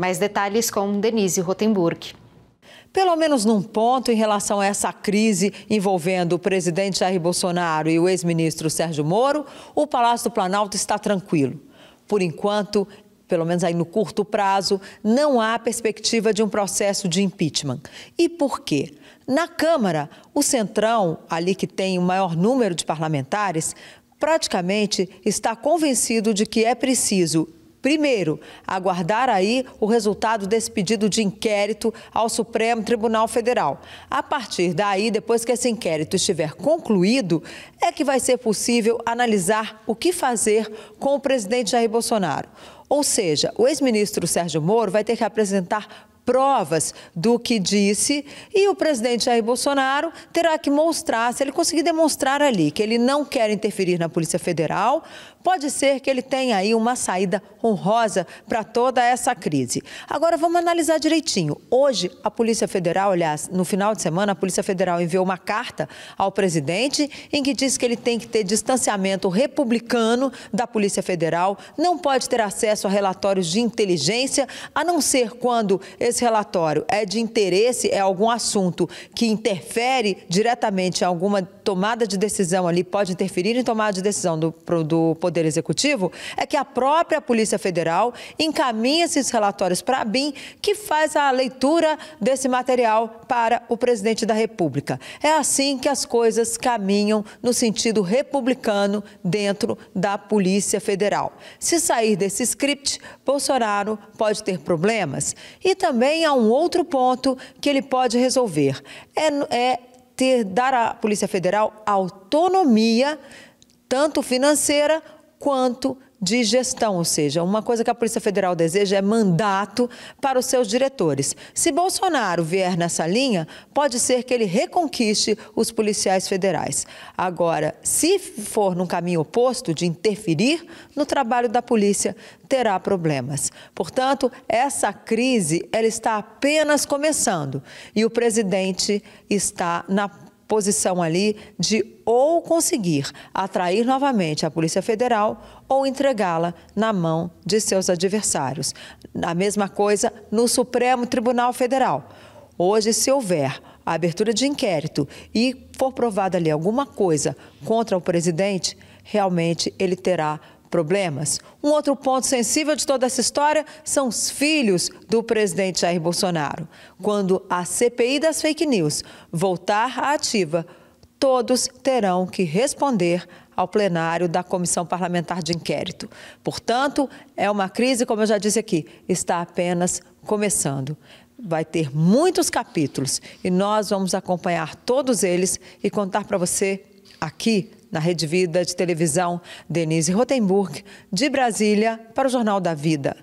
Mais detalhes com Denise Rotenburg. Pelo menos num ponto em relação a essa crise envolvendo o presidente Jair Bolsonaro e o ex-ministro Sérgio Moro, o Palácio do Planalto está tranquilo. Por enquanto, pelo menos aí no curto prazo, não há perspectiva de um processo de impeachment. E por quê? Na Câmara, o Centrão, ali que tem o maior número de parlamentares, praticamente está convencido de que é preciso Primeiro, aguardar aí o resultado desse pedido de inquérito ao Supremo Tribunal Federal. A partir daí, depois que esse inquérito estiver concluído, é que vai ser possível analisar o que fazer com o presidente Jair Bolsonaro. Ou seja, o ex-ministro Sérgio Moro vai ter que apresentar provas do que disse e o presidente Jair Bolsonaro terá que mostrar, se ele conseguir demonstrar ali que ele não quer interferir na Polícia Federal, pode ser que ele tenha aí uma saída honrosa para toda essa crise. Agora vamos analisar direitinho. Hoje, a Polícia Federal, aliás, no final de semana, a Polícia Federal enviou uma carta ao presidente em que diz que ele tem que ter distanciamento republicano da Polícia Federal, não pode ter acesso a relatórios de inteligência, a não ser quando esse relatório é de interesse, é algum assunto que interfere diretamente em alguma tomada de decisão ali pode interferir em tomada de decisão do, do Poder Executivo, é que a própria Polícia Federal encaminha esses relatórios para a BIM, que faz a leitura desse material para o presidente da República. É assim que as coisas caminham no sentido republicano dentro da Polícia Federal. Se sair desse script, Bolsonaro pode ter problemas. E também há um outro ponto que ele pode resolver: é, é ter, dar à Polícia Federal autonomia, tanto financeira quanto de gestão, ou seja, uma coisa que a Polícia Federal deseja é mandato para os seus diretores. Se Bolsonaro vier nessa linha, pode ser que ele reconquiste os policiais federais. Agora, se for num caminho oposto de interferir no trabalho da polícia, terá problemas. Portanto, essa crise ela está apenas começando e o presidente está na posição ali de ou conseguir atrair novamente a Polícia Federal ou entregá-la na mão de seus adversários. A mesma coisa no Supremo Tribunal Federal. Hoje, se houver a abertura de inquérito e for provada ali alguma coisa contra o presidente, realmente ele terá problemas. Um outro ponto sensível de toda essa história são os filhos do presidente Jair Bolsonaro. Quando a CPI das fake news voltar à ativa, todos terão que responder ao plenário da Comissão Parlamentar de Inquérito. Portanto, é uma crise, como eu já disse aqui, está apenas começando. Vai ter muitos capítulos e nós vamos acompanhar todos eles e contar para você aqui na Rede Vida de televisão, Denise Rotenburg, de Brasília, para o Jornal da Vida.